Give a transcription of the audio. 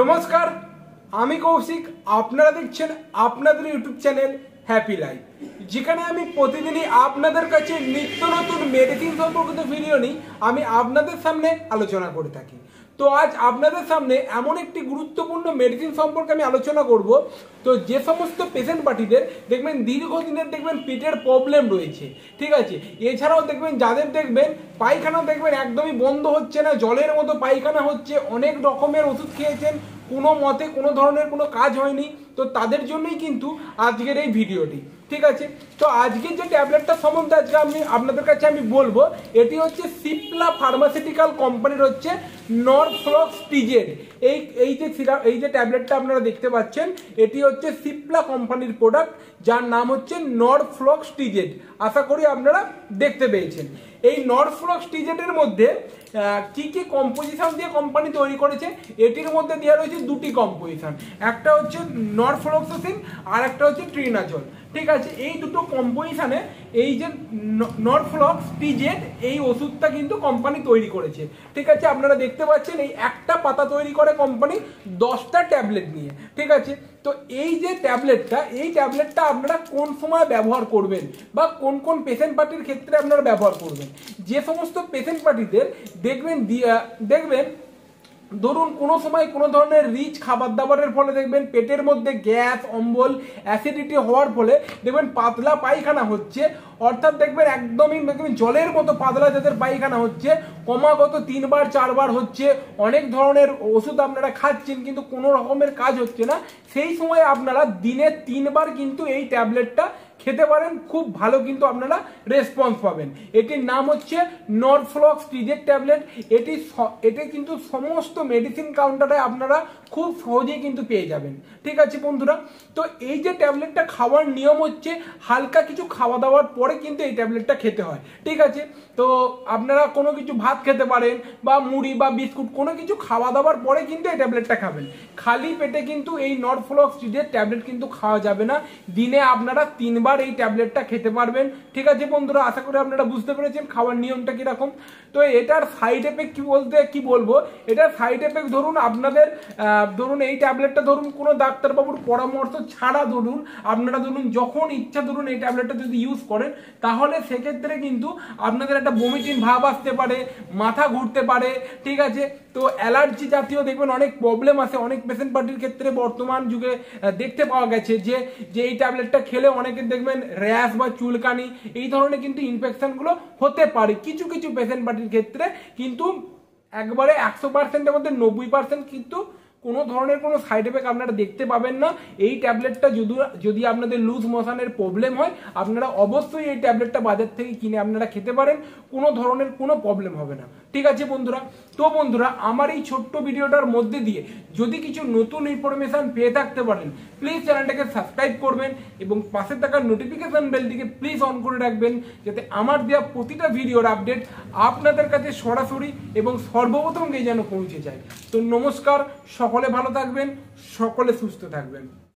নমস্কার আমি কৌশিক আপনারা দেখছেন আপনাদের ইউটিউব চ্যানেল হ্যাপি লাইফ যেখানে আমি প্রতিদিনই আপনাদের কাছে নিত্য নতুন মেডিসিন সম্পর্কিত ভিডিও নিই আমি আপনাদের সামনে আলোচনা করে থাকি তো আজ আপনাদের সামনে এমন একটি গুরুত্বপূর্ণ মেডিসিন সম্পর্কে আমি আলোচনা করব তো যে সমস্ত পেশেন্ট পার্টিদের দেখবেন দীর্ঘদিনের দেখবেন পেটের প্রবলেম রয়েছে ঠিক আছে এছাড়াও দেখবেন যাদের দেখবেন পায়খানা দেখবেন একদমই বন্ধ হচ্ছে না জলের মতো পায়খানা হচ্ছে অনেক রকমের ওষুধ খেয়েছেন কোনো মতে কোনো ধরনের কোনো কাজ হয়নি তো তাদের জন্যই কিন্তু আজকের এই ভিডিওটি ঠিক আছে তো আজকের যে ট্যাবলেটটা সম্বন্ধে আজকে আমি আপনাদের কাছে আমি বলবো এটি হচ্ছে সিপলা ফার্মাসিউটিক্যাল কোম্পানির হচ্ছে নরফ্লক্স টিজের এই এই যে সিরাপ এই যে ট্যাবলেটটা আপনারা দেখতে পাচ্ছেন এটি হচ্ছে সিপলা কোম্পানির প্রোডাক্ট যার নাম হচ্ছে নরফ্লক্স টিজেড আশা করি আপনারা দেখতে পেয়েছেন এই নরফ্লক্স টিজেটের মধ্যে কী কী কম্পোজিশান দিয়ে কোম্পানি তৈরি করেছে এটির মধ্যে দেওয়া রয়েছে দুটি কম্পোজিশান একটা হচ্ছে নরফ্লক্সোসিন আর একটা হচ্ছে ট্রিনাজল ঠিক আছে এই দুটো কম্পোজিশানে এই যে নরফ্লক্স পিজেড এই ওষুধটা কিন্তু কোম্পানি তৈরি করেছে ঠিক আছে আপনারা দেখতে পাচ্ছেন এই একটা পাতা তৈরি করে কোম্পানি দশটা ট্যাবলেট নিয়ে ঠিক আছে তো এই যে ট্যাবলেটটা এই ট্যাবলেটটা আপনারা কোন সময় ব্যবহার করবেন বা কোন কোন পেশেন্ট পার্টির ক্ষেত্রে আপনারা ব্যবহার করবেন যে সমস্ত পেশেন্ট পার্টিদের দেখবেন দেখবেন ধরুন কোনো সময় কোনো ধরনের রিচ খাবার দাবারের ফলে দেখবেন পেটের মধ্যে গ্যাস অম্বল অ্যাসিডিটি হওয়ার ফলে দেখবেন পাতলা পায়খানা হচ্ছে অর্থাৎ দেখবেন একদমই জলের মতো পাতলা যাদের পায়খানা হচ্ছে ক্রমাগত তিনবার চারবার হচ্ছে অনেক ধরনের ওষুধ আপনারা খাচ্ছেন কিন্তু কোনো রকমের কাজ হচ্ছে না সেই সময় আপনারা দিনে তিনবার কিন্তু এই ট্যাবলেটটা খেতে পারেন খুব ভালো কিন্তু আপনারা রেসপন্স পাবেন এটির নাম হচ্ছে নরফ্লক্স টিজের ট্যাবলেট এটি এটি কিন্তু সমস্ত মেডিসিন কাউন্টারে আপনারা খুব সহজেই কিন্তু পেয়ে যাবেন ঠিক আছে বন্ধুরা তো এই যে ট্যাবলেটটা খাওয়ার নিয়ম হচ্ছে হালকা কিছু খাওয়া দাওয়ার পরে কিন্তু এই ট্যাবলেটটা খেতে হয় ঠিক আছে তো আপনারা কোনো কিছু ভাত খেতে পারেন বা মুড়ি বা বিস্কুট কোনো কিছু খাওয়া দাওয়ার পরে কিন্তু এই ট্যাবলেটটা খাবেন খালি পেটে কিন্তু এই নরফ্লক্স টিজের ট্যাবলেট কিন্তু খাওয়া যাবে না দিনে আপনারা তিনবার একবার এই ট্যাবলেটটা খেতে পারবেন ঠিক আছে বন্ধুরা আশা করি আপনারা বুঝতে পেরেছেন খাওয়ার নিয়মটা কীরকম তো এটার সাইড এফেক্ট কী বলতে কি বলবো এটার সাইড এফেক্ট ধরুন আপনাদের ধরুন এই ট্যাবলেটটা ধরুন কোনো ডাক্তারবাবুর পরামর্শ ছাড়া ধরুন আপনারা ধরুন যখন ইচ্ছা ধরুন এই ট্যাবলেটটা যদি ইউজ করেন তাহলে সেক্ষেত্রে কিন্তু আপনাদের একটা বমিটিন ভাব আসতে পারে মাথা ঘুরতে পারে ঠিক আছে তো অ্যালার্জি জাতীয় দেখবেন অনেক প্রবলেম আছে অনেক পেশেন্ট পার্টির ক্ষেত্রে বর্তমান যুগে দেখতে পাওয়া গেছে যে যে এই ট্যাবলেটটা খেলে অনেকের দেখবেন র্যাশ বা চুলকানি এই ধরনের কিন্তু ইনফেকশনগুলো হতে পারে কিছু কিছু পেশেন্ট পার্টির ক্ষেত্রে কিন্তু একবারে একশো পার্সেন্টের মধ্যে নব্বই পার্সেন্ট কিন্তু কোনো ধরনের কোনো সাইড এফেক্ট আপনারা দেখতে পাবেন না এই ট্যাবলেটটা যদি যদি আপনাদের লুজ মোশনের প্রবলেম হয় আপনারা অবশ্যই এই ট্যাবলেটটা বাজার থেকে কিনে আপনারা খেতে পারেন কোনো ধরনের কোনো প্রবলেম হবে না ঠিক আছে বন্ধুরা তো বন্ধুরা আমার এই ছোট্ট ভিডিওটার মধ্যে দিয়ে যদি কিছু নতুন ইনফরমেশান পেয়ে থাকতে পারেন প্লিজ চ্যানেলটাকে সাবস্ক্রাইব করবেন এবং পাশে থাকা নোটিফিকেশান বেলটিকে প্লিজ অন করে রাখবেন যাতে আমার দেওয়া প্রতিটা ভিডিওর আপডেট আপনাদের কাছে সরাসরি এবং সর্বপ্রথম গিয়ে যেন পৌঁছে যায় তো নমস্কার সকলে ভালো থাকবেন সকলে সুস্থ থাকবেন